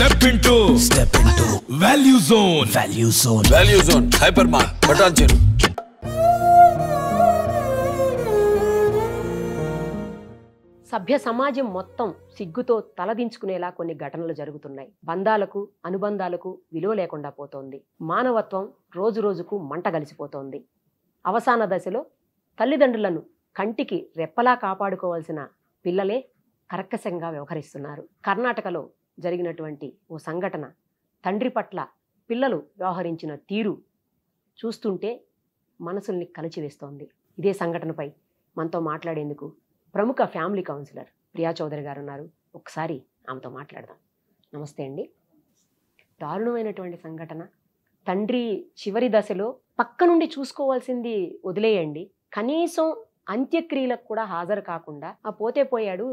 Step into step into Value Zone Value Zone Value Zone Hypermart Patancheru సభ్య సమాజం మొత్తం సిగ్గుతో తలదించుకునేలా కొన్ని ఘటనలు జరుగుతున్నాయి బంధాలకు అనుబంధాలకు విలువ లేకుండా పోతోంది మానవత్వం రోజు రోజుకు మంట గలిసిపోతోంది అవసాన దశలో తల్లిదండ్రులను కంటికి రెప్పలా కాపాడుకోవాల్సిన పిల్లలే కర్కశంగా వ్యవహరిస్తున్నారు కర్ణాటకలో జరిగినటువంటి ఓ సంఘటన తండ్రి పట్ల పిల్లలు వ్యవహరించిన తీరు చూస్తుంటే మనసుల్ని కలిచివేస్తోంది ఇదే సంఘటనపై మనతో మాట్లాడేందుకు ప్రముఖ ఫ్యామిలీ కౌన్సిలర్ ప్రియా చౌదరి గారు ఉన్నారు ఒకసారి ఆమెతో మాట్లాడదాం నమస్తే అండి దారుణమైనటువంటి సంఘటన తండ్రి చివరి దశలో పక్క నుండి చూసుకోవాల్సింది వదిలేయండి కనీసం అంత్యక్రియలకు కూడా హాజరు కాకుండా ఆ పోతే పోయాడు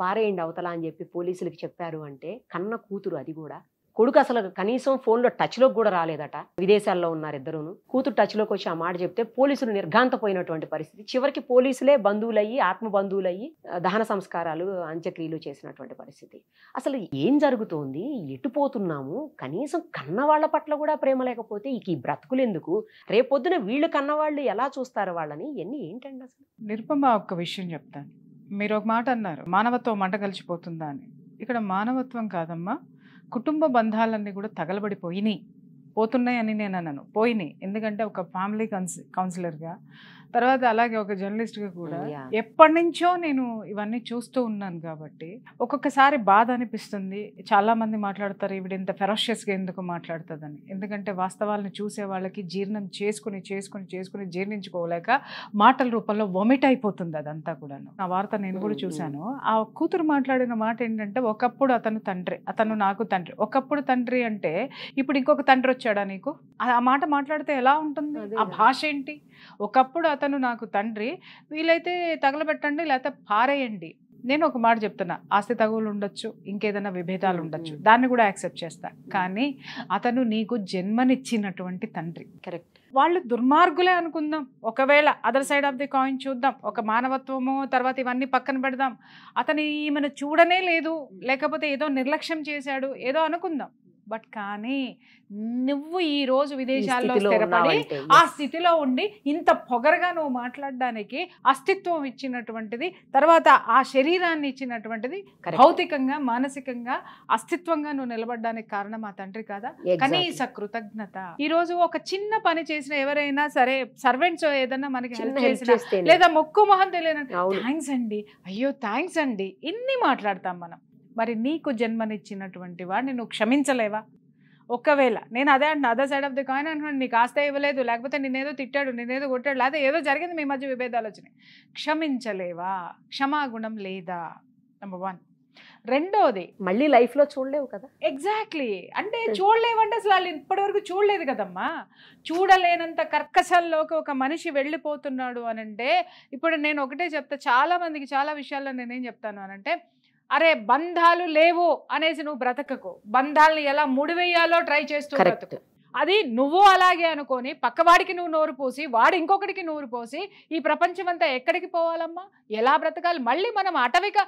పారేయండి అవతల అని చెప్పి పోలీసులకు చెప్పారు అంటే కన్న కూతురు అది కూడా కొడుకు అసలు కనీసం ఫోన్లో టచ్లోకి కూడా రాలేదట విదేశాల్లో ఉన్నారు ఇద్దరును కూతురు టచ్లోకి వచ్చి ఆ మాట చెప్తే పోలీసులు నిర్ఘాంతపోయినటువంటి పరిస్థితి చివరికి పోలీసులే బంధువులయ్యి ఆత్మ బంధువులయ్యి దహన సంస్కారాలు అంత్యక్రియలు చేసినటువంటి పరిస్థితి అసలు ఏం జరుగుతోంది ఎటుపోతున్నాము కనీసం కన్నవాళ్ల పట్ల కూడా ప్రేమ లేకపోతే ఈ బ్రతుకులెందుకు రేపొద్దున వీళ్ళు కన్నవాళ్ళు ఎలా చూస్తారు వాళ్ళని ఎన్ని ఏంటండి అసలు నిరుపమ ఒక్క విషయం చెప్తాను మీరు ఒక మాట అన్నారు మానవత్వం మంట కలిసిపోతుందా అని ఇక్కడ మానవత్వం కాదమ్మా కుటుంబ బంధాలన్నీ కూడా తగలబడిపోయినాయి పోతున్నాయని నేను అన్నాను పోయినాయి ఎందుకంటే ఒక ఫ్యామిలీ కౌన్సి కౌన్సిలర్గా తర్వాత అలాగే ఒక జర్నలిస్ట్గా కూడా ఎప్పటి నుంచో నేను ఇవన్నీ చూస్తూ ఉన్నాను కాబట్టి ఒక్కొక్కసారి బాధ అనిపిస్తుంది చాలా మంది మాట్లాడతారు ఈవిడ ఇంత ఫెరోషియస్గా ఎందుకు మాట్లాడుతుందని ఎందుకంటే వాస్తవాలను చూసే వాళ్ళకి జీర్ణం చేసుకుని చేసుకుని చేసుకుని జీర్ణించుకోలేక మాటల రూపంలో వొమిట్ అయిపోతుంది అదంతా కూడాను ఆ వార్త నేను కూడా చూశాను ఆ కూతురు మాట్లాడిన మాట ఏంటంటే ఒకప్పుడు అతను తండ్రి అతను నాకు తండ్రి ఒకప్పుడు తండ్రి అంటే ఇప్పుడు ఇంకొక తండ్రి వచ్చాడా నీకు ఆ మాట మాట్లాడితే ఎలా ఉంటుంది ఆ భాష ఏంటి ఒకప్పుడు అతను నాకు తండ్రి వీలైతే తగలబెట్టండి లేకపోతే పారేయండి నేను ఒక మాట చెప్తున్నా ఆస్తి తగులు ఉండొచ్చు ఇంకేదైనా విభేదాలు ఉండొచ్చు దాన్ని కూడా యాక్సెప్ట్ చేస్తా కానీ అతను నీకు జన్మనిచ్చినటువంటి తండ్రి కరెక్ట్ వాళ్ళు దుర్మార్గులే అనుకుందాం ఒకవేళ other side of the coin చూద్దాం ఒక మానవత్వము తర్వాత ఇవన్నీ పక్కన పెడదాం అతను ఈమెను చూడనే లేదు లేకపోతే ఏదో నిర్లక్ష్యం చేశాడు ఏదో అనుకుందాం బట్ కానీ నువ్వు ఈ రోజు విదేశాల్లో స్థిరపడి ఆ స్థితిలో ఉండి ఇంత పొగరగా నువ్వు మాట్లాడడానికి అస్తిత్వం ఇచ్చినటువంటిది తర్వాత ఆ శరీరాన్ని ఇచ్చినటువంటిది భౌతికంగా మానసికంగా అస్తిత్వంగా నువ్వు నిలబడడానికి కారణం మా తండ్రి కాదా కనీస కృతజ్ఞత ఈ రోజు ఒక చిన్న పని చేసిన ఎవరైనా సరే సర్వెంట్స్ ఏదన్నా మనకి హెల్ప్ చేసిన లేదా మొక్కు మొహం తెలియన థ్యాంక్స్ అండి అయ్యో థ్యాంక్స్ అండి ఇన్ని మాట్లాడతాం మనం మరి నీకు జన్మనిచ్చినటువంటి వాడిని నువ్వు క్షమించలేవా ఒకవేళ నేను అదే అంటున్నా other side of the coin అంటున్నాను నీకు ఆస్త ఇవ్వలేదు లేకపోతే నేనేదో తిట్టాడు నేనేదో కొట్టాడు లేదా ఏదో జరిగింది మీ మధ్య విభేదాలు వచ్చినాయి క్షమించలేవా క్షమాగుణం లేదా నెంబర్ వన్ రెండోది మళ్ళీ లైఫ్లో చూడలేవు కదా ఎగ్జాక్ట్లీ అంటే అంటే అసలు వాళ్ళు ఇప్పటివరకు చూడలేదు కదమ్మా చూడలేనంత కర్కశల్లోకి ఒక మనిషి వెళ్ళిపోతున్నాడు అనంటే ఇప్పుడు నేను ఒకటే చెప్తా చాలా మందికి చాలా విషయాల్లో నేనేం చెప్తాను అనంటే అరే బంధాలు లేవు అనేసి నువ్వు బ్రతకకు బంధాలను ఎలా ముడివేయాలో ట్రై చేస్తూ బ్రతకు అది నువ్వు అలాగే అనుకోని పక్కవాడికి నువ్వు నోరు పోసి వాడు ఇంకొకటికి నోరు పోసి ఈ ప్రపంచం అంతా ఎక్కడికి పోవాలమ్మా ఎలా బ్రతకాలి మళ్ళీ మనం అటవిక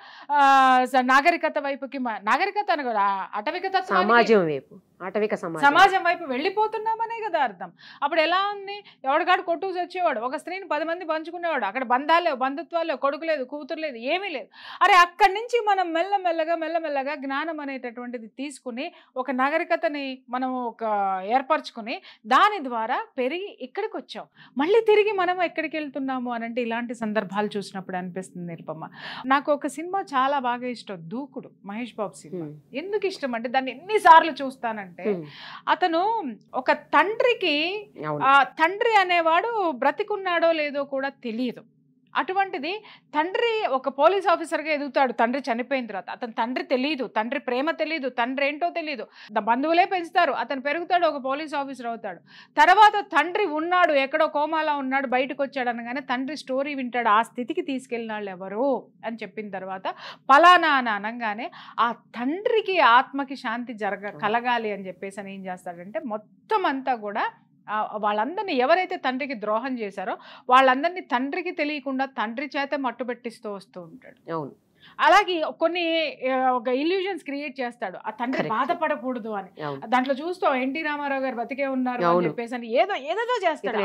నాగరికత వైపుకి నాగరికత అనగా అటవికత సమాజం వైపు ఆటవిక సమాజం సమాజం వైపు వెళ్ళిపోతున్నామనే కదా అర్థం అప్పుడు ఎలా ఉంది ఎవడగాడు కొట్టుకు వచ్చేవాడు ఒక స్త్రీని పది మంది పంచుకునేవాడు అక్కడ బంధాలు బంధుత్వాలు కొడుకు లేదు కూతురు లేదు ఏమీ లేదు అరే అక్కడి నుంచి మనం మెల్లమెల్లగా మెల్లమెల్లగా జ్ఞానం అనేటటువంటిది తీసుకుని ఒక నాగరికతని మనం ఒక ఏర్పరచుకుని దాని ద్వారా పెరిగి ఇక్కడికి వచ్చాం మళ్ళీ తిరిగి మనం ఎక్కడికి వెళ్తున్నాము అనంటే ఇలాంటి సందర్భాలు చూసినప్పుడు అనిపిస్తుంది నిరుపమ్మ నాకు ఒక సినిమా చాలా బాగా ఇష్టం దూకుడు మహేష్ బాబు సినిమా ఎందుకు ఇష్టం అంటే దాన్ని ఎన్నిసార్లు చూస్తానంటే ఏంటంటే అతను ఒక తండ్రికి తండ్రి అనేవాడు బ్రతికున్నాడో లేదో కూడా తెలియదు అటువంటిది తండ్రి ఒక పోలీస్ ఆఫీసర్గా ఎదుగుతాడు తండ్రి చనిపోయిన తర్వాత అతని తండ్రి తెలియదు తండ్రి ప్రేమ తెలియదు తండ్రి ఏంటో తెలియదు బంధువులే పెంచుతారు అతను పెరుగుతాడు ఒక పోలీస్ ఆఫీసర్ అవుతాడు తర్వాత తండ్రి ఉన్నాడు ఎక్కడో కోమాలో ఉన్నాడు బయటకు వచ్చాడు అనగానే తండ్రి స్టోరీ వింటాడు ఆ స్థితికి తీసుకెళ్ళిన వాళ్ళు ఎవరు అని చెప్పిన తర్వాత పలానా అని అనగానే ఆ తండ్రికి ఆత్మకి శాంతి జరగ కలగాలి అని చెప్పేసి అని ఏం చేస్తాడంటే మొత్తం అంతా కూడా వాళ్ళందరినీ ఎవరైతే తండ్రికి ద్రోహం చేశారో వాళ్ళందరినీ తండ్రికి తెలియకుండా తండ్రి చేత మట్టుబెట్టిస్తూ వస్తూ ఉంటాడు అవును అలాగే కొన్ని ఒక ఇల్యూజన్స్ క్రియేట్ చేస్తాడు ఆ తండ్రి బాధపడకూడదు అని దాంట్లో చూస్తాం ఎన్టీ రామారావు గారు బతికే ఉన్నారు అని చెప్పేసి అని ఏదో ఏదో చేస్తాడు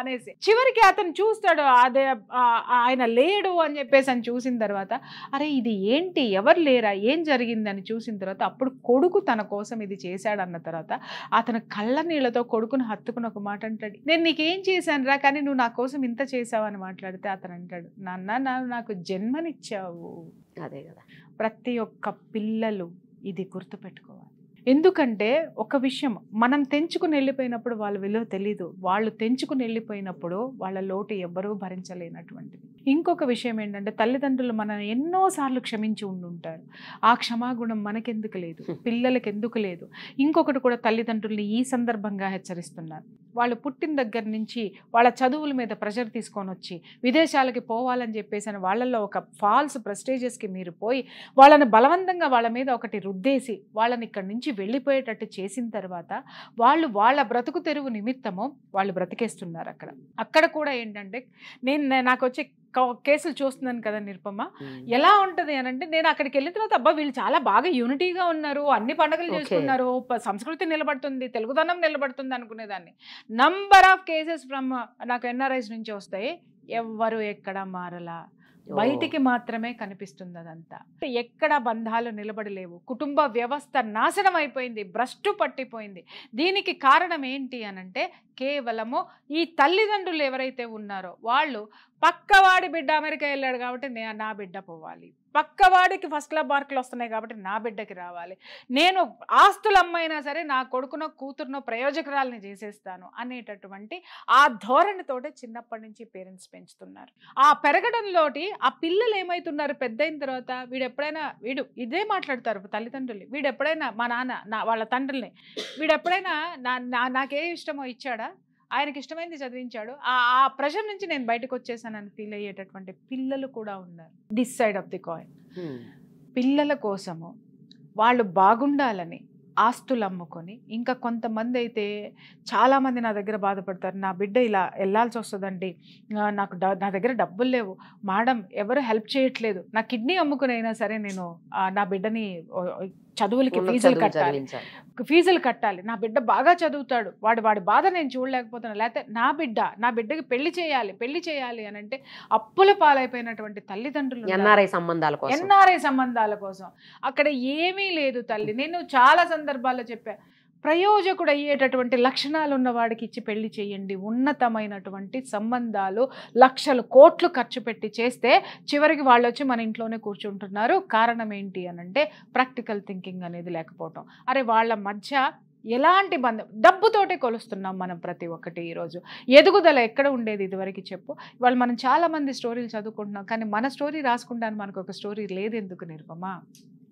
అనేసి చివరికి అతను చూస్తాడు అదే ఆయన లేడు అని చెప్పేసి అని చూసిన తర్వాత అరే ఇది ఏంటి ఎవరు లేరా ఏం జరిగిందని చూసిన తర్వాత అప్పుడు కొడుకు తన కోసం ఇది చేశాడు అన్న తర్వాత అతను కళ్ళ నీళ్లతో కొడుకును హత్తుకుని ఒక మాట అంటాడు నేను నీకేం చేశాను రా కానీ నువ్వు నా కోసం ఇంత అని మాట్లాడితే అతను అంటాడు నాన్న నాకు జన్మ జన్మనిచ్చావు అదే కదా ప్రతి ఒక్క పిల్లలు ఇది గుర్తుపెట్టుకోవాలి ఎందుకంటే ఒక విషయం మనం తెంచుకుని వెళ్ళిపోయినప్పుడు వాళ్ళ విలువ తెలీదు వాళ్ళు తెంచుకుని వెళ్ళిపోయినప్పుడు వాళ్ళ లోటు ఎవ్వరూ భరించలేనటువంటిది ఇంకొక విషయం ఏంటంటే తల్లిదండ్రులు మనం ఎన్నోసార్లు క్షమించి ఉండుంటారు ఆ క్షమాగుణం మనకెందుకు లేదు పిల్లలకి ఎందుకు లేదు ఇంకొకటి కూడా తల్లిదండ్రుల్ని ఈ సందర్భంగా హెచ్చరిస్తున్నారు వాళ్ళు పుట్టిన దగ్గర నుంచి వాళ్ళ చదువుల మీద ప్రెషర్ తీసుకొని వచ్చి విదేశాలకి పోవాలని చెప్పేసి అని వాళ్ళల్లో ఒక ఫాల్స్ ప్రెస్టేజెస్కి మీరు పోయి వాళ్ళని బలవంతంగా వాళ్ళ మీద ఒకటి రుద్దేసి వాళ్ళని ఇక్కడి నుంచి నుంచి వెళ్ళిపోయేటట్టు చేసిన తర్వాత వాళ్ళు వాళ్ళ బ్రతుకు తెరువు నిమిత్తము వాళ్ళు బ్రతికేస్తున్నారు అక్కడ అక్కడ కూడా ఏంటంటే నేను నాకు వచ్చే కేసులు చూస్తున్నాను కదా నిరుపమ్మ ఎలా ఉంటుంది అని అంటే నేను అక్కడికి వెళ్ళిన తర్వాత అబ్బా వీళ్ళు చాలా బాగా యూనిటీగా ఉన్నారు అన్ని పండుగలు చేసుకున్నారు సంస్కృతి నిలబడుతుంది తెలుగుదనం నిలబడుతుంది అనుకునేదాన్ని నంబర్ ఆఫ్ కేసెస్ ఫ్రమ్ నాకు ఎన్ఆర్ఐస్ నుంచి వస్తాయి ఎవరు ఎక్కడ మారలా బయటికి మాత్రమే కనిపిస్తుంది అదంతా ఎక్కడ బంధాలు నిలబడలేవు కుటుంబ వ్యవస్థ నాశనం అయిపోయింది భ్రష్టు పట్టిపోయింది దీనికి కారణం ఏంటి అనంటే కేవలము ఈ తల్లిదండ్రులు ఎవరైతే ఉన్నారో వాళ్ళు పక్కవాడి బిడ్డ అమెరికా వెళ్ళాడు కాబట్టి నా బిడ్డ పోవాలి పక్కవాడికి ఫస్ట్ క్లాస్ మార్కులు వస్తున్నాయి కాబట్టి నా బిడ్డకి రావాలి నేను ఆస్తులు అమ్మైనా సరే నా కొడుకునో కూతురునో ప్రయోజకరాలని చేసేస్తాను అనేటటువంటి ఆ ధోరణితోటే చిన్నప్పటి నుంచి పేరెంట్స్ పెంచుతున్నారు ఆ పెరగడంలోటి ఆ పిల్లలు ఏమైతున్నారు పెద్ద అయిన తర్వాత వీడు ఎప్పుడైనా వీడు ఇదే మాట్లాడతారు తల్లిదండ్రులు వీడు ఎప్పుడైనా మా నాన్న నా వాళ్ళ తండ్రిని వీడు ఎప్పుడైనా నా నాకేం ఇష్టమో ఇచ్చాడా ఆయనకి ఇష్టమైంది చదివించాడు ఆ ప్రెషర్ నుంచి నేను బయటకు అని ఫీల్ అయ్యేటటువంటి పిల్లలు కూడా ఉన్నారు this side of the coin పిల్లల కోసము వాళ్ళు బాగుండాలని ఆస్తులు అమ్ముకొని ఇంకా కొంతమంది అయితే చాలామంది నా దగ్గర బాధపడతారు నా బిడ్డ ఇలా వెళ్ళాల్సి వస్తుందండి నాకు నా దగ్గర డబ్బులు లేవు మేడం ఎవరు హెల్ప్ చేయట్లేదు నా కిడ్నీ అమ్ముకునైనా సరే నేను నా బిడ్డని చదువులకి ఫీజులు కట్టాలి ఫీజులు కట్టాలి నా బిడ్డ బాగా చదువుతాడు వాడు వాడి బాధ నేను చూడలేకపోతున్నా లేకపోతే నా బిడ్డ నా బిడ్డకి పెళ్లి చేయాలి పెళ్లి చేయాలి అని అంటే అప్పుల పాలైపోయినటువంటి తల్లిదండ్రులు ఎన్ఆర్ఐ సంబంధాల కోసం ఎన్ఆర్ఐ సంబంధాల కోసం అక్కడ ఏమీ లేదు తల్లి నేను చాలా సందర్భాల్లో చెప్పాను ప్రయోజకుడయ్యేటటువంటి లక్షణాలు ఉన్నవాడికి ఇచ్చి పెళ్లి చేయండి ఉన్నతమైనటువంటి సంబంధాలు లక్షలు కోట్లు ఖర్చు పెట్టి చేస్తే చివరికి వాళ్ళు వచ్చి మన ఇంట్లోనే కూర్చుంటున్నారు కారణం ఏంటి అనంటే ప్రాక్టికల్ థింకింగ్ అనేది లేకపోవటం అరే వాళ్ళ మధ్య ఎలాంటి బంధం డబ్బుతోటే కొలుస్తున్నాం మనం ప్రతి ఒక్కటి ఈరోజు ఎదుగుదల ఎక్కడ ఉండేది ఇదివరకు చెప్పు వాళ్ళు మనం చాలామంది స్టోరీలు చదువుకుంటున్నాం కానీ మన స్టోరీ రాసుకుంటాను మనకు ఒక స్టోరీ లేదు ఎందుకు నిర్పమా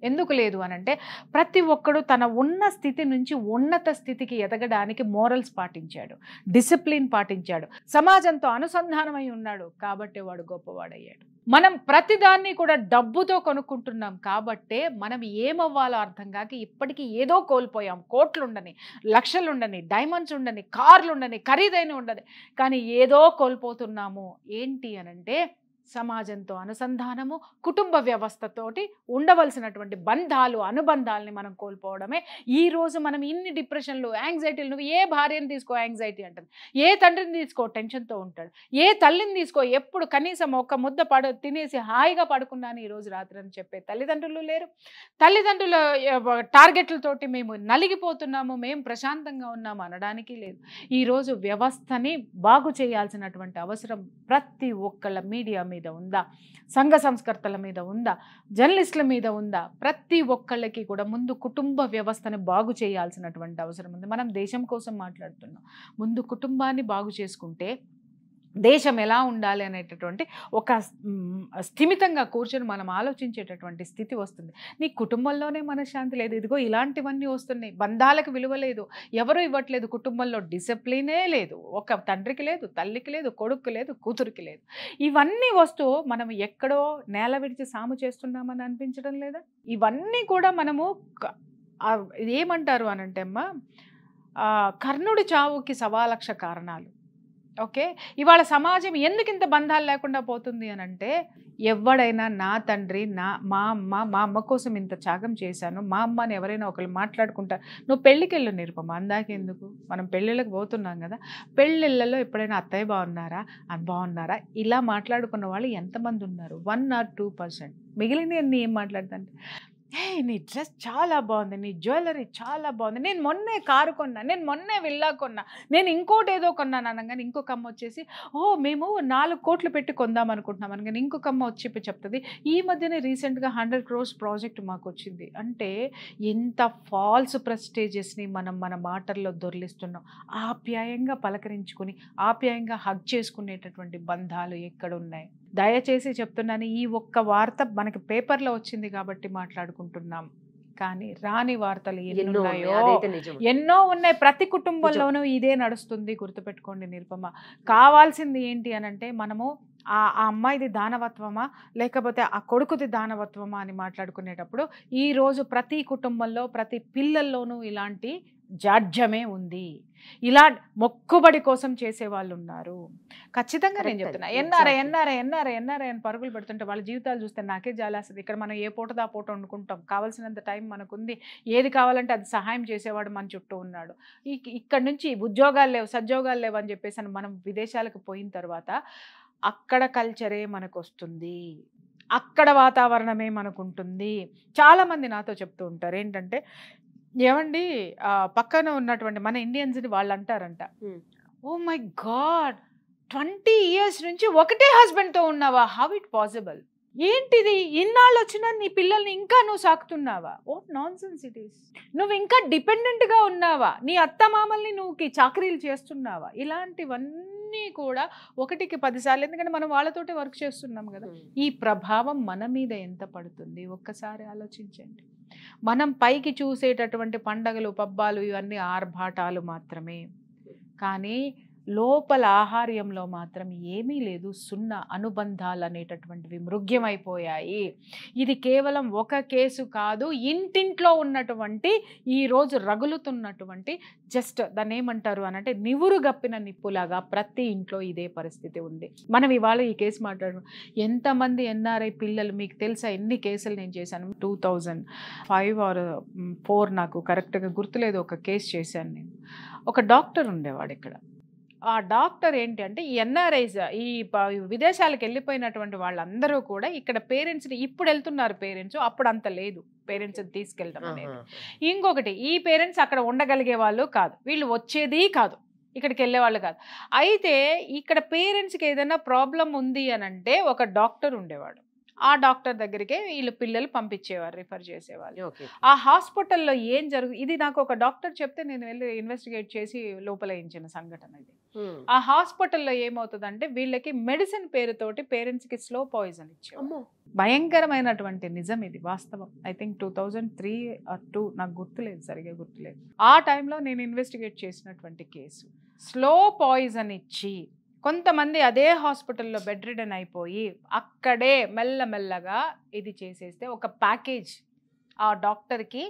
ఎందుకు లేదు అని అంటే ప్రతి ఒక్కడు తన ఉన్న స్థితి నుంచి ఉన్నత స్థితికి ఎదగడానికి మోరల్స్ పాటించాడు డిసిప్లిన్ పాటించాడు సమాజంతో అనుసంధానమై ఉన్నాడు కాబట్టి వాడు గొప్పవాడయ్యాడు మనం ప్రతిదాన్ని కూడా డబ్బుతో కొనుక్కుంటున్నాం కాబట్టే మనం ఏమవ్వాలో అర్థం కాక ఇప్పటికీ ఏదో కోల్పోయాం కోట్లుండని లక్షలుండని డైమండ్స్ ఉండని కార్లు ఉండని ఖరీదైన ఉండని కానీ ఏదో కోల్పోతున్నాము ఏంటి అనంటే సమాజంతో అనుసంధానము కుటుంబ వ్యవస్థతోటి ఉండవలసినటువంటి బంధాలు అనుబంధాలని మనం కోల్పోవడమే ఈరోజు మనం ఇన్ని డిప్రెషన్లు యాంగ్జైటీలు నువ్వు ఏ భార్యను తీసుకో యాంగ్జైటీ అంటుంది ఏ తండ్రిని తీసుకో టెన్షన్తో ఉంటాడు ఏ తల్లిని తీసుకో ఎప్పుడు కనీసం ఒక్క ముద్ద పడు తినేసి హాయిగా పడుకున్నాను ఈరోజు రాత్రి అని చెప్పే తల్లిదండ్రులు లేరు తల్లిదండ్రుల టార్గెట్లతోటి మేము నలిగిపోతున్నాము మేము ప్రశాంతంగా ఉన్నాము అనడానికి లేదు ఈరోజు వ్యవస్థని బాగు చేయాల్సినటువంటి అవసరం ప్రతి ఒక్కళ్ళ మీడియా మీద మీద ఉందా సంఘ సంస్కర్తల మీద ఉందా జర్నలిస్టుల మీద ఉందా ప్రతి ఒక్కళ్ళకి కూడా ముందు కుటుంబ వ్యవస్థను బాగు చేయాల్సినటువంటి అవసరం ఉంది మనం దేశం కోసం మాట్లాడుతున్నాం ముందు కుటుంబాన్ని బాగు చేసుకుంటే దేశం ఎలా ఉండాలి అనేటటువంటి ఒక స్థిమితంగా కూర్చొని మనం ఆలోచించేటటువంటి స్థితి వస్తుంది నీ కుటుంబంలోనే మనశ్శాంతి లేదు ఇదిగో ఇలాంటివన్నీ వస్తున్నాయి బంధాలకు విలువ లేదు ఎవరు ఇవ్వట్లేదు కుటుంబంలో డిసిప్లినే లేదు ఒక తండ్రికి లేదు తల్లికి లేదు కొడుకు లేదు కూతురికి లేదు ఇవన్నీ వస్తూ మనం ఎక్కడో నేల విడిచి సాము చేస్తున్నామని అనిపించడం లేదా ఇవన్నీ కూడా మనము ఏమంటారు అనంటే అమ్మ కర్ణుడి చావుకి సవాలక్ష కారణాలు ఓకే ఇవాళ సమాజం ఎందుకు ఇంత బంధాలు లేకుండా పోతుంది అని అంటే ఎవడైనా నా తండ్రి నా మా అమ్మ మా అమ్మ కోసం ఇంత త్యాగం చేశాను మా అమ్మని ఎవరైనా ఒకరు మాట్లాడుకుంటా నువ్వు పెళ్ళికెళ్ళు నిరుపమ్మ అందాకెందుకు మనం పెళ్ళిళ్ళకి పోతున్నాం కదా పెళ్ళిళ్ళలో ఎప్పుడైనా అత్తయ్య బాగున్నారా అది బాగున్నారా ఇలా మాట్లాడుకున్న వాళ్ళు ఎంతమంది ఉన్నారు వన్ ఆర్ టూ పర్సెంట్ మిగిలిన ఏం మాట్లాడుతుంటే నీ డ్రెస్ చాలా బాగుంది నీ జ్యువెలరీ చాలా బాగుంది నేను మొన్నే కారు కొన్నా నేను మొన్నే విల్లా కొన్నా నేను ఇంకోటి ఏదో కొన్నాను అనగానే ఇంకొక అమ్మ వచ్చేసి ఓ మేము నాలుగు కోట్లు పెట్టి కొందాం అనుకుంటున్నాం అనగానే ఇంకొక అమ్మ వచ్చి చెప్తుంది ఈ మధ్యనే రీసెంట్గా హండ్రెడ్ క్రోర్స్ ప్రాజెక్ట్ మాకు వచ్చింది అంటే ఎంత ఫాల్స్ ప్రెస్టేజెస్ని మనం మన మాటల్లో దొరిలిస్తున్నాం ఆప్యాయంగా పలకరించుకొని ఆప్యాయంగా హగ్ చేసుకునేటటువంటి బంధాలు ఎక్కడున్నాయి దయచేసి చెప్తున్నాను ఈ ఒక్క వార్త మనకి పేపర్లో వచ్చింది కాబట్టి మాట్లాడుకుంటున్నాం కానీ రాని వార్తలు ఎన్నున్నాయో ఎన్నో ఉన్నాయి ప్రతి కుటుంబంలోనూ ఇదే నడుస్తుంది గుర్తుపెట్టుకోండి నిరుపమ కావాల్సింది ఏంటి అనంటే మనము ఆ ఆ అమ్మాయిది దానవత్వమా లేకపోతే ఆ కొడుకుది దానవత్వమా అని మాట్లాడుకునేటప్పుడు ఈరోజు ప్రతి కుటుంబంలో ప్రతి పిల్లల్లోనూ ఇలాంటి జాడ్యమే ఉంది ఇలా మొక్కుబడి కోసం చేసే వాళ్ళు ఉన్నారు ఖచ్చితంగా నేను చెప్తున్నా ఎన్ఆర్ఐ ఎన్ఆర్ఐ ఎన్ఆర్ఐ ఎన్ఆర్ఐ అని పరుగులు పెడుతుంటే వాళ్ళ జీవితాలు చూస్తే నాకే జాలేస్తుంది ఇక్కడ మనం ఏ పూట దా పూట వండుకుంటాం కావాల్సినంత టైం మనకుంది ఏది కావాలంటే అది సహాయం చేసేవాడు మన చుట్టూ ఉన్నాడు ఇక్కడ నుంచి ఉద్యోగాలు లేవు సద్యోగాలు లేవు అని చెప్పేసి మనం విదేశాలకు పోయిన తర్వాత అక్కడ కల్చరే మనకు వస్తుంది అక్కడ వాతావరణమే మనకు ఉంటుంది చాలామంది నాతో చెప్తూ ఉంటారు ఏంటంటే ఏమండి పక్కన ఉన్నటువంటి మన ఇండియన్స్ని వాళ్ళు అంటారంట oh my God twenty years నుంచి ఒకటే హస్బెండ్తో ఉన్నావా హౌ ఇట్ పాసిబుల్ ఏంటిది ఇన్నాళ్ళు వచ్చినా నీ పిల్లల్ని ఇంకా నువ్వు సాకుతున్నావా what nonsense it is నువ్వు ఇంకా డిపెండెంట్గా ఉన్నావా నీ అత్త మామల్ని నువ్వు చాకరీలు చేస్తున్నావా ఇలాంటివన్నీ ఇవన్నీ కూడా ఒకటికి పదిసార్లు ఎందుకంటే మనం వాళ్ళతోటే వర్క్ చేస్తున్నాం కదా ఈ ప్రభావం మన మీద ఎంత పడుతుంది ఒక్కసారి ఆలోచించండి మనం పైకి చూసేటటువంటి పండగలు పబ్బాలు ఇవన్నీ ఆర్భాటాలు మాత్రమే కానీ లోపల ఆహార్యంలో మాత్రం ఏమీ లేదు సున్నా అనుబంధాలు అనేటటువంటివి మృగ్యమైపోయాయి ఇది కేవలం ఒక కేసు కాదు ఇంటింట్లో ఉన్నటువంటి ఈరోజు రగులుతున్నటువంటి జస్ట్ దాన్ని ఏమంటారు అనంటే నివురు గప్పిన నిప్పులాగా ప్రతి ఇంట్లో ఇదే పరిస్థితి ఉంది మనం ఇవాళ ఈ కేసు మాట్లాడు ఎంతమంది ఎన్ఆర్ఐ పిల్లలు మీకు తెలుసా ఎన్ని కేసులు నేను చేశాను two thousand five or four నాకు కరెక్ట్గా గుర్తులేదు ఒక కేసు చేశాను నేను ఒక డాక్టర్ ఉండేవాడు ఇక్కడ ఆ డాక్టర్ ఏంటి అంటే ఈ ఎన్ఆర్ఐస్ ఈ విదేశాలకు వెళ్ళిపోయినటువంటి వాళ్ళందరూ కూడా ఇక్కడ పేరెంట్స్ని ఇప్పుడు వెళ్తున్నారు పేరెంట్స్ అప్పుడు అంత లేదు పేరెంట్స్ తీసుకెళ్ళడం అనేది ఇంకొకటి ఈ పేరెంట్స్ అక్కడ ఉండగలిగే వాళ్ళు కాదు వీళ్ళు వచ్చేది కాదు ఇక్కడికి వెళ్ళేవాళ్ళు కాదు అయితే ఇక్కడ పేరెంట్స్కి ఏదైనా ప్రాబ్లం ఉంది అని అంటే ఒక డాక్టర్ ఉండేవాడు ఆ డాక్టర్ దగ్గరికే వీళ్ళు పిల్లలు పంపించేవారు రిఫర్ చేసేవాళ్ళు ఆ హాస్పిటల్లో ఏం జరుగు ఇది నాకు ఒక డాక్టర్ చెప్తే నేను వెళ్ళి ఇన్వెస్టిగేట్ చేసి లోపలయించిన సంఘటన ఇది ఆ హాస్పిటల్లో ఏమవుతుందంటే వీళ్ళకి మెడిసిన్ పేరుతోటి పేరెంట్స్కి స్లో పాయిజన్ ఇచ్చే భయంకరమైనటువంటి నిజం ఇది వాస్తవం I think two thousand three or two నాకు గుర్తులేదు సరిగ్గా గుర్తులేదు ఆ టైంలో నేను ఇన్వెస్టిగేట్ చేసినటువంటి కేసు స్లో పాయిజన్ ఇచ్చి కొంతమంది అదే హాస్పిటల్లో బెడ్ అయిపోయి అక్కడే మెల్లమెల్లగా ఇది చేసేస్తే ఒక ప్యాకేజ్ ఆ డాక్టర్కి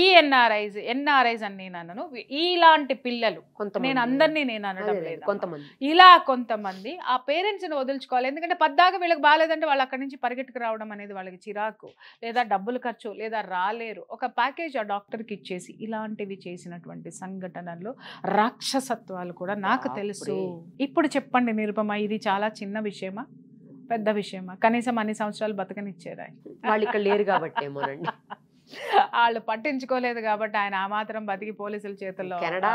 ఈ ఎన్ఆర్ఐస్ ఎన్ఆర్ఐస్ అని నేను అన్నాను ఇలాంటి పిల్లలు నేను అందరినీ నేను అనడం లేదు కొంతమంది ఇలా కొంతమంది ఆ పేరెంట్స్ని వదులుచుకోవాలి ఎందుకంటే పద్దాగా వీళ్ళకి బాగాలేదంటే వాళ్ళు అక్కడి నుంచి పరిగెట్టుకు రావడం అనేది వాళ్ళకి చిరాకు లేదా డబ్బులు ఖర్చు లేదా రాలేరు ఒక ప్యాకేజ్ ఆ డాక్టర్కి ఇచ్చేసి ఇలాంటివి చేసినటువంటి సంఘటనలు రాక్షసత్వాలు కూడా నాకు తెలుసు ఇప్పుడు చెప్పండి నిరుపమ ఇది చాలా చిన్న విషయమా పెద్ద విషయమా కనీసం అన్ని సంవత్సరాలు బతకనిచ్చేదా వాళ్ళు ఇక్కడ లేరు కాబట్టి ఏమోనండి వాళ్ళు పట్టించుకోలేదు కాబట్టి ఆయన ఆ మాత్రం బతికి పోలీసుల చేతుల్లో కెనడా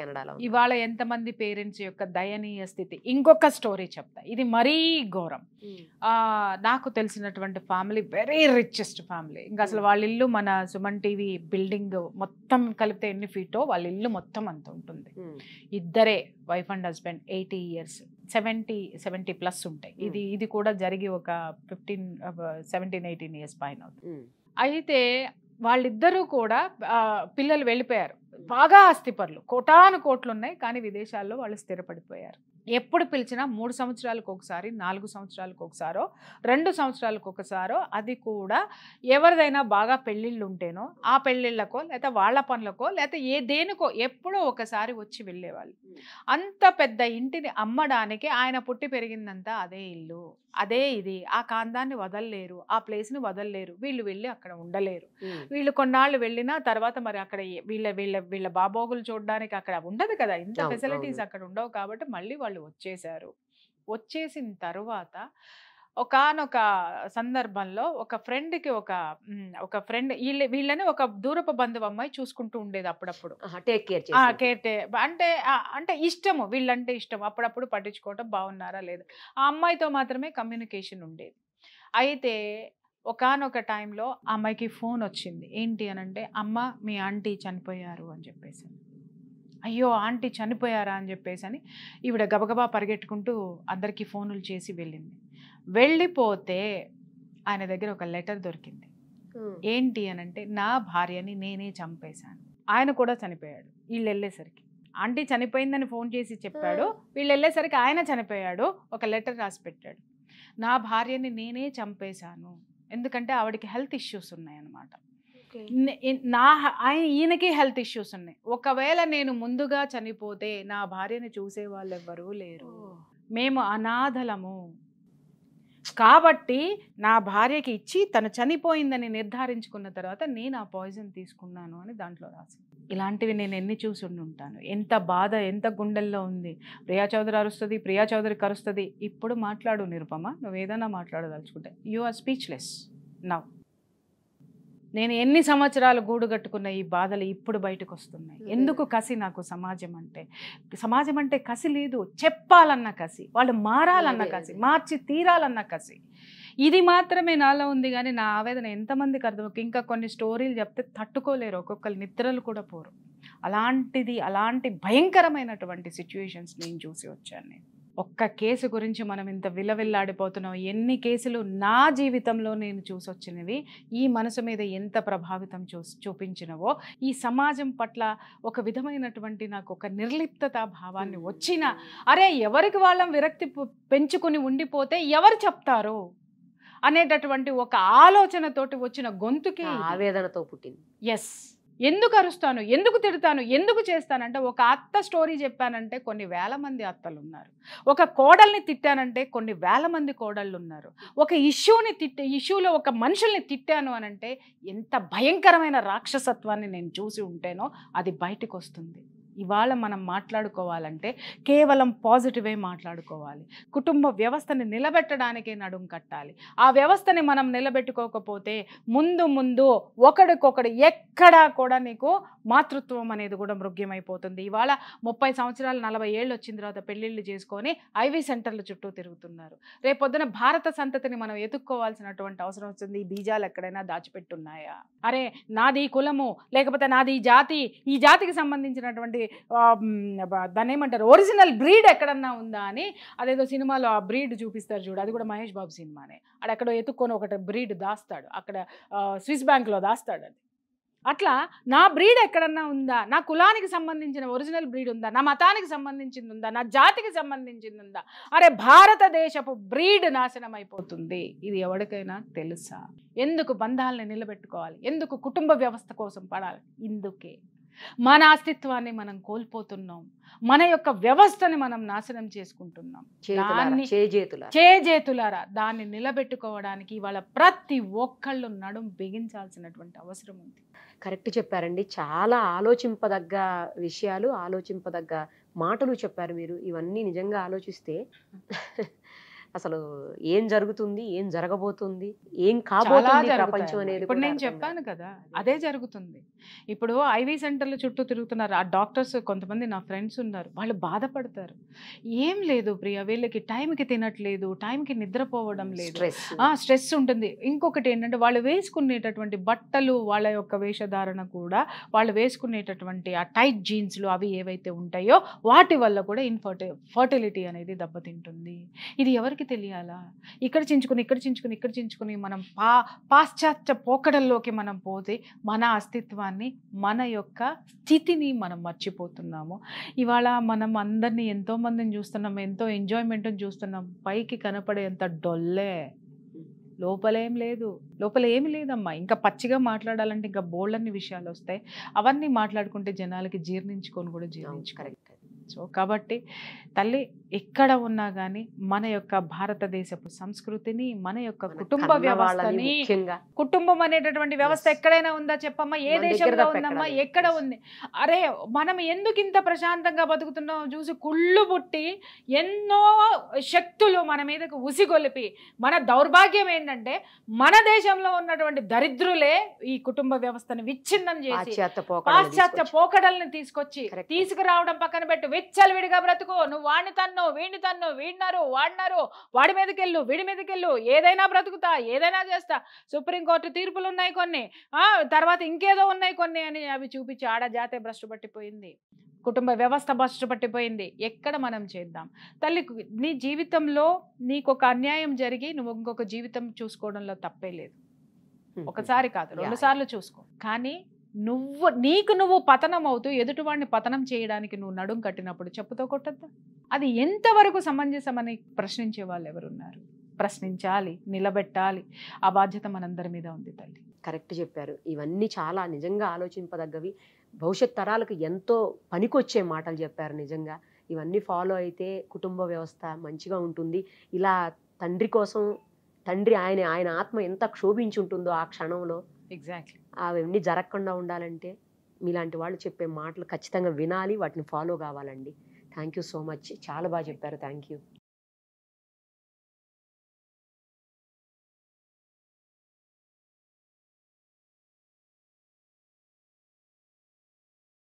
కెనడాలో ఇవాళ ఎంతమంది పేరెంట్స్ యొక్క దయనీయ స్థితి ఇంకొక స్టోరీ చెప్తా ఇది మరీ ఘోరం నాకు తెలిసినటువంటి ఫ్యామిలీ వెరీ రిచెస్ట్ ఫ్యామిలీ ఇంకా అసలు hmm. వాళ్ళ ఇల్లు మన సుమన్ టీవీ బిల్డింగ్ మొత్తం కలిపితే ఎన్ని ఫీటో వాళ్ళ ఇల్లు మొత్తం అంత ఉంటుంది hmm. ఇద్దరే wife and husband eighty years seventy seventy plus ఉంటాయి hmm. ఇది ఇది కూడా జరిగి ఒక ఫిఫ్టీన్ సెవెంటీన్ ఎయిటీన్ ఇయర్స్ పైన అయితే వాళ్ళిద్దరూ కూడా పిల్లలు వెళ్ళిపోయారు బాగా ఆస్తిపరులు కోటాను కోట్లు ఉన్నాయి కానీ విదేశాల్లో వాళ్ళు స్థిరపడిపోయారు ఎప్పుడు పిలిచినా మూడు సంవత్సరాలకు ఒకసారి నాలుగు సంవత్సరాలకు ఒకసారో రెండు సంవత్సరాలకు ఒకసారో అది కూడా ఎవరిదైనా బాగా పెళ్ళిళ్ళు ఉంటేనో ఆ పెళ్ళిళ్ళకో లేకపోతే వాళ్ళ పనులకో లేకపోతే ఏ దేనికో ఎప్పుడో ఒకసారి వచ్చి వెళ్ళేవాళ్ళు అంత పెద్ద ఇంటిని అమ్మడానికి ఆయన పుట్టి పెరిగిందంతా అదే ఇల్లు అదే ఇది ఆ కాందాన్ని వదలలేరు ఆ ప్లేస్ని వదలలేరు వీళ్ళు వెళ్ళి అక్కడ ఉండలేరు వీళ్ళు కొన్నాళ్ళు వెళ్ళినా తర్వాత మరి అక్కడ వీళ్ళ వీళ్ళ వీళ్ళ బాబోగులు చూడడానికి అక్కడ ఉండదు కదా ఇంత ఫెసిలిటీస్ అక్కడ ఉండవు కాబట్టి మళ్ళీ వాళ్ళు వాళ్ళు వచ్చేశారు వచ్చేసిన తర్వాత ఒకనొక సందర్భంలో ఒక ఫ్రెండ్కి ఒక ఒక ఫ్రెండ్ వీళ్ళ వీళ్ళని ఒక దూరపు బంధువు అమ్మాయి చూసుకుంటూ ఉండేది అప్పుడప్పుడు టేక్ కేర్ కేర్ అంటే అంటే ఇష్టము వీళ్ళంటే ఇష్టం అప్పుడప్పుడు పట్టించుకోవటం బాగున్నారా లేదు ఆ అమ్మాయితో మాత్రమే కమ్యూనికేషన్ ఉండేది అయితే ఒకనొక టైంలో అమ్మాయికి ఫోన్ వచ్చింది ఏంటి అనంటే అమ్మ మీ ఆంటీ చనిపోయారు అని చెప్పేసి అయ్యో ఆంటీ చనిపోయారా అని చెప్పేసి అని ఈవిడ గబగబా పరిగెట్టుకుంటూ అందరికీ ఫోనులు చేసి వెళ్ళింది వెళ్ళిపోతే ఆయన దగ్గర ఒక లెటర్ దొరికింది ఏంటి అని అంటే నా భార్యని నేనే చంపేశాను ఆయన కూడా చనిపోయాడు వీళ్ళు వెళ్ళేసరికి ఆంటీ చనిపోయిందని ఫోన్ చేసి చెప్పాడు వీళ్ళు వెళ్ళేసరికి ఆయన చనిపోయాడు ఒక లెటర్ రాసి పెట్టాడు నా భార్యని నేనే చంపేశాను ఎందుకంటే ఆవిడకి హెల్త్ ఇష్యూస్ ఉన్నాయన్నమాట నా ఆయన ఈయనకి హెల్త్ ఇష్యూస్ ఉన్నాయి ఒకవేళ నేను ముందుగా చనిపోతే నా భార్యను చూసే వాళ్ళు ఎవ్వరూ లేరు మేము అనాథలము కాబట్టి నా భార్యకి ఇచ్చి తను చనిపోయిందని నిర్ధారించుకున్న తర్వాత నేను ఆ పాయిజన్ తీసుకున్నాను అని దాంట్లో రాసి ఇలాంటివి నేను ఎన్ని చూసి ఉంటాను ఎంత బాధ ఎంత గుండెల్లో ఉంది ప్రియా చౌదరి అరుస్తుంది ప్రియా చౌదరి కరుస్తుంది ఇప్పుడు మాట్లాడు నిరుపమ ఏదైనా మాట్లాడదలుచుకుంటే యు ఆర్ స్పీచ్లెస్ నవ్ నేను ఎన్ని సంవత్సరాలు గూడు కట్టుకున్న ఈ బాధలు ఇప్పుడు బయటకు వస్తున్నాయి ఎందుకు కసి నాకు సమాజం అంటే సమాజం అంటే కసి లేదు చెప్పాలన్న కసి వాళ్ళు మారాలన్న కసి మార్చి తీరాలన్న కసి ఇది మాత్రమే నాలో ఉంది కానీ నా ఆవేదన ఎంతమందికి అర్థం ఇంకా కొన్ని స్టోరీలు చెప్తే తట్టుకోలేరు ఒక్కొక్కరు నిద్రలు కూడా పోరు అలాంటిది అలాంటి భయంకరమైనటువంటి సిచ్యువేషన్స్ నేను చూసి వచ్చాను నేను ఒక్క కేసు గురించి మనం ఇంత విలవిల్లాడిపోతున్నాం ఎన్ని కేసులు నా జీవితంలో నేను చూసొచ్చినవి ఈ మనసు మీద ఎంత ప్రభావితం చూ చూపించినవో ఈ సమాజం పట్ల ఒక విధమైనటువంటి నాకు ఒక నిర్లిప్తత భావాన్ని వచ్చిన అరే ఎవరికి వాళ్ళం విరక్తి పెంచుకుని ఉండిపోతే ఎవరు చెప్తారు అనేటటువంటి ఒక ఆలోచనతోటి వచ్చిన గొంతుకి ఆవేదనతో పుట్టింది ఎస్ ఎందుకు అరుస్తాను ఎందుకు తిడతాను ఎందుకు చేస్తానంటే ఒక అత్త స్టోరీ చెప్పానంటే కొన్ని వేల మంది అత్తలు ఉన్నారు ఒక కోడల్ని తిట్టానంటే కొన్ని వేల మంది కోడళ్ళు ఉన్నారు ఒక ఇష్యూని తిట్టే ఇష్యూలో ఒక మనుషుల్ని తిట్టాను అనంటే ఎంత భయంకరమైన రాక్షసత్వాన్ని నేను చూసి ఉంటేనో అది బయటకు వస్తుంది ఇవాళ మనం మాట్లాడుకోవాలంటే కేవలం పాజిటివే మాట్లాడుకోవాలి కుటుంబ వ్యవస్థని నిలబెట్టడానికే నడుం కట్టాలి ఆ వ్యవస్థని మనం నిలబెట్టుకోకపోతే ముందు ముందు ఒకడికొకడు ఎక్కడా కూడా నీకు మాతృత్వం అనేది కూడా మృగ్యమైపోతుంది ఇవాళ ముప్పై సంవత్సరాలు నలభై ఏళ్ళు వచ్చిన తర్వాత పెళ్ళిళ్ళు చేసుకొని ఐవి సెంటర్ల చుట్టూ తిరుగుతున్నారు రేపొద్దున భారత సంతతిని మనం ఎదుక్కోవాల్సినటువంటి అవసరం వస్తుంది ఈ బీజాలు ఎక్కడైనా దాచిపెట్టున్నాయా అరే నాది కులము లేకపోతే నాది జాతి ఈ జాతికి సంబంధించినటువంటి దాన్ని ఏమంటారు ఒరిజినల్ బ్రీడ్ ఎక్కడన్నా ఉందా అని అదేదో సినిమాలో ఆ బ్రీడ్ చూపిస్తారు చూడు అది కూడా మహేష్ బాబు సినిమానే ఎక్కడో ఎత్తుక్కొని ఒకటి బ్రీడ్ దాస్తాడు అక్కడ స్విస్ బ్యాంక్లో దాస్తాడు అది అట్లా నా బ్రీడ్ ఎక్కడన్నా ఉందా నా కులానికి సంబంధించిన ఒరిజినల్ బ్రీడ్ ఉందా నా మతానికి సంబంధించింది ఉందా నా జాతికి సంబంధించింది ఉందా అరే భారతదేశపు బ్రీడ్ నాశనం అయిపోతుంది ఇది ఎవరికైనా తెలుసా ఎందుకు బంధాలని నిలబెట్టుకోవాలి ఎందుకు కుటుంబ వ్యవస్థ కోసం పడాలి ఇందుకే మన అస్తిత్వాన్ని మనం కోల్పోతున్నాం మన యొక్క వ్యవస్థని మనం నాశనం చేసుకుంటున్నాం దాన్ని చేజేతులారా దాన్ని నిలబెట్టుకోవడానికి వాళ్ళ ప్రతి ఒక్కళ్ళు నడుం బిగించాల్సినటువంటి అవసరం ఉంది కరెక్ట్ చెప్పారండి చాలా ఆలోచింపదగ్గ విషయాలు ఆలోచింపదగ్గ మాటలు చెప్పారు మీరు ఇవన్నీ నిజంగా ఆలోచిస్తే అసలు ఏం జరుగుతుంది ఏం జరగబోతుంది ఏం కాబోతుంది ప్రపంచం అనేది ఇప్పుడు నేను చెప్పాను కదా అదే జరుగుతుంది ఇప్పుడు ఐవీ సెంటర్ల చుట్టూ తిరుగుతున్నారు ఆ డాక్టర్స్ కొంతమంది నా ఫ్రెండ్స్ ఉన్నారు వాళ్ళు బాధపడతారు ఏం లేదు ప్రియ వీళ్ళకి టైంకి తినట్లేదు టైంకి నిద్రపోవడం లేదు స్ట్రెస్ ఉంటుంది ఇంకొకటి ఏంటంటే వాళ్ళు వేసుకునేటటువంటి బట్టలు వాళ్ళ యొక్క వేషధారణ కూడా వాళ్ళు వేసుకునేటటువంటి ఆ టైట్ జీన్స్లు అవి ఏవైతే ఉంటాయో వాటి వల్ల కూడా ఇన్ఫర్టి ఫర్టిలిటీ అనేది దెబ్బతింటుంది ఇది ఎవరికి అందరికీ తెలియాలా ఇక్కడ చించుకుని ఇక్కడ చించుకుని ఇక్కడ చించుకుని మనం పా పాశ్చాత్య పోకడల్లోకి మనం పోతే మన అస్తిత్వాన్ని మన యొక్క స్థితిని మనం మర్చిపోతున్నాము ఇవాళ మనం అందరినీ ఎంతోమందిని చూస్తున్నాం ఎంతో ఎంజాయ్మెంట్ని చూస్తున్నాం పైకి కనపడేంత డొల్లే లోపలేం లేదు లోపల ఏమి లేదమ్మా ఇంకా పచ్చిగా మాట్లాడాలంటే ఇంకా బోల్డన్ని విషయాలు వస్తాయి అవన్నీ మాట్లాడుకుంటే జనాలకి జీర్ణించుకొని కూడా జీర్ణించుకోరు సో కాబట్టి తల్లి ఎక్కడ ఉన్నా కానీ మన యొక్క భారతదేశపు సంస్కృతిని మన యొక్క కుటుంబ వ్యవస్థని కుటుంబం అనేటటువంటి వ్యవస్థ ఎక్కడైనా ఉందా చెప్పమ్మా ఏ దేశంలో ఉందమ్మా ఎక్కడ ఉంది అరే మనం ఎందుకు ఇంత ప్రశాంతంగా బతుకుతున్నాం చూసి కుళ్ళు పుట్టి ఎన్నో శక్తులు మన మీదకు ఉసిగొలిపి మన దౌర్భాగ్యం ఏంటంటే మన దేశంలో ఉన్నటువంటి దరిద్రులే ఈ కుటుంబ వ్యవస్థను విచ్ఛిన్నం చేసి పాశ్చాత్య పోకడల్ని తీసుకొచ్చి తీసుకురావడం పక్కన పెట్టి విడిగా బ్రతుకో నువ్వు వాణి తన్ను తన్ను వీడిని తన్ను వీడినారు వాడినారు వాడి మీదకెళ్ళు వీడి మీదకెళ్ళు ఏదైనా బ్రతుకుతా ఏదైనా చేస్తా సుప్రీంకోర్టు తీర్పులు ఉన్నాయి కొన్ని తర్వాత ఇంకేదో ఉన్నాయి కొన్ని అని అవి చూపించి ఆడ జాతే భ్రష్టు పట్టిపోయింది కుటుంబ వ్యవస్థ భ్రష్టు పట్టిపోయింది ఎక్కడ మనం చేద్దాం తల్లి నీ జీవితంలో నీకు ఒక అన్యాయం జరిగి నువ్వు ఇంకొక జీవితం చూసుకోవడంలో తప్పే లేదు ఒకసారి కాదు రెండు సార్లు చూసుకో కానీ నువ్వు నీకు నువ్వు పతనం అవుతూ ఎదుటివాడిని పతనం చేయడానికి నువ్వు నడుం కట్టినప్పుడు చెప్పుతో కొట్టద్దా అది ఎంతవరకు సమంజసమని ప్రశ్నించే వాళ్ళు ఎవరున్నారు ప్రశ్నించాలి నిలబెట్టాలి ఆ బాధ్యత మనందరి మీద ఉంది తల్లి కరెక్ట్ చెప్పారు ఇవన్నీ చాలా నిజంగా ఆలోచింపదగ్గవి భవిష్యత్ తరాలకు ఎంతో పనికొచ్చే మాటలు చెప్పారు నిజంగా ఇవన్నీ ఫాలో అయితే కుటుంబ వ్యవస్థ మంచిగా ఉంటుంది ఇలా తండ్రి కోసం తండ్రి ఆయన ఆయన ఆత్మ ఎంత క్షోభించుంటుందో ఆ క్షణంలో ఎగ్జాక్ట్లీ అవన్నీ జరగకుండా ఉండాలంటే మీలాంటి వాళ్ళు చెప్పే మాటలు ఖచ్చితంగా వినాలి వాటిని ఫాలో కావాలండి థ్యాంక్ యూ సో మచ్ చాలా బాగా చెప్పారు థ్యాంక్ యూ